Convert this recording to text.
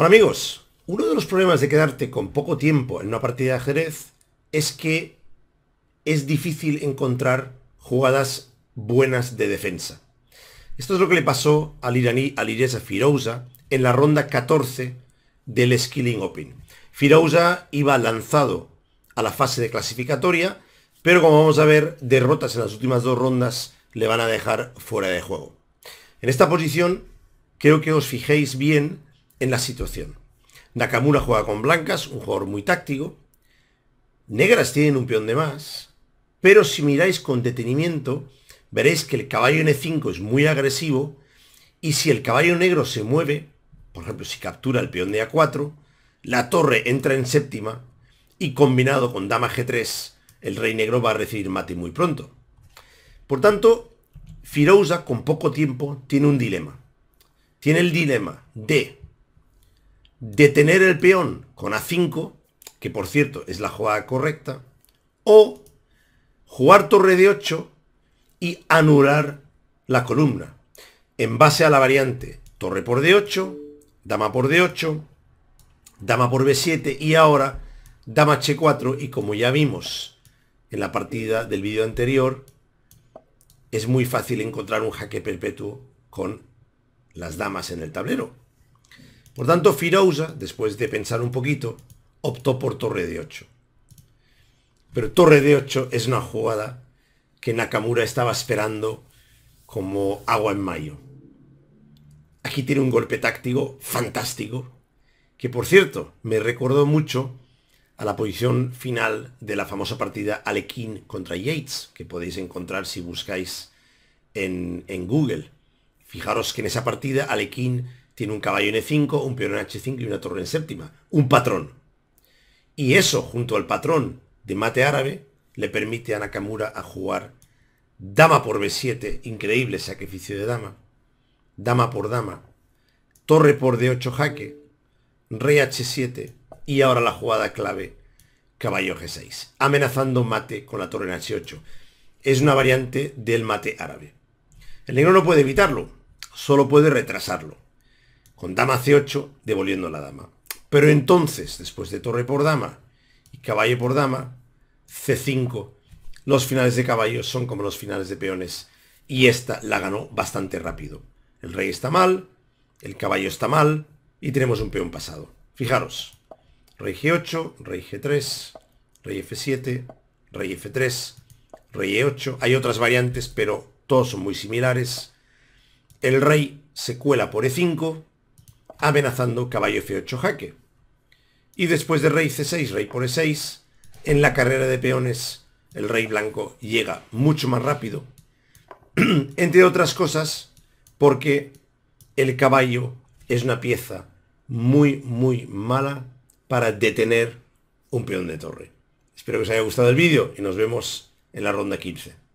Hola amigos, uno de los problemas de quedarte con poco tiempo en una partida de ajedrez es que es difícil encontrar jugadas buenas de defensa. Esto es lo que le pasó al iraní Alireza Firouza en la ronda 14 del Skilling Open. Firouza iba lanzado a la fase de clasificatoria, pero como vamos a ver, derrotas en las últimas dos rondas le van a dejar fuera de juego. En esta posición, creo que os fijéis bien en la situación. Nakamura juega con blancas, un jugador muy táctico. Negras tienen un peón de más, pero si miráis con detenimiento, veréis que el caballo N5 es muy agresivo y si el caballo negro se mueve, por ejemplo, si captura el peón de A4, la torre entra en séptima y combinado con dama G3, el rey negro va a recibir mate muy pronto. Por tanto, Firouza con poco tiempo tiene un dilema. Tiene el dilema de detener el peón con A5, que por cierto es la jugada correcta, o jugar torre de 8 y anular la columna, en base a la variante torre por D8, dama por D8, dama por B7 y ahora dama H4 y como ya vimos en la partida del vídeo anterior, es muy fácil encontrar un jaque perpetuo con las damas en el tablero. Por tanto, Firouza, después de pensar un poquito, optó por torre de 8. Pero torre de 8 es una jugada que Nakamura estaba esperando como agua en mayo. Aquí tiene un golpe táctico fantástico, que por cierto me recordó mucho a la posición final de la famosa partida Alekin contra Yates, que podéis encontrar si buscáis en, Google. Fijaros que en esa partida Alekin tiene un caballo en E5, un peón en H5 y una torre en séptima. Un patrón. Y eso, junto al patrón de mate árabe, le permite a Nakamura a jugar dama por B7, increíble sacrificio de dama, dama por dama, torre por D8 jaque, rey H7 y ahora la jugada clave, caballo G6, amenazando mate con la torre en H8. Es una variante del mate árabe. El negro no puede evitarlo, solo puede retrasarlo con dama c8, devolviendo la dama. Pero entonces, después de torre por dama y caballo por dama, c5, los finales de caballo son como los finales de peones. Y esta la ganó bastante rápido. El rey está mal, el caballo está mal y tenemos un peón pasado. Fijaros, rey g8, rey g3, rey f7, rey f3, rey e8. Hay otras variantes, pero todos son muy similares. El rey se cuela por e5, amenazando caballo F8 jaque. Y después de rey C6, rey por E6, en la carrera de peones el rey blanco llega mucho más rápido. Entre otras cosas, porque el caballo es una pieza muy, muy mala para detener un peón de torre. Espero que os haya gustado el vídeo y nos vemos en la ronda 15.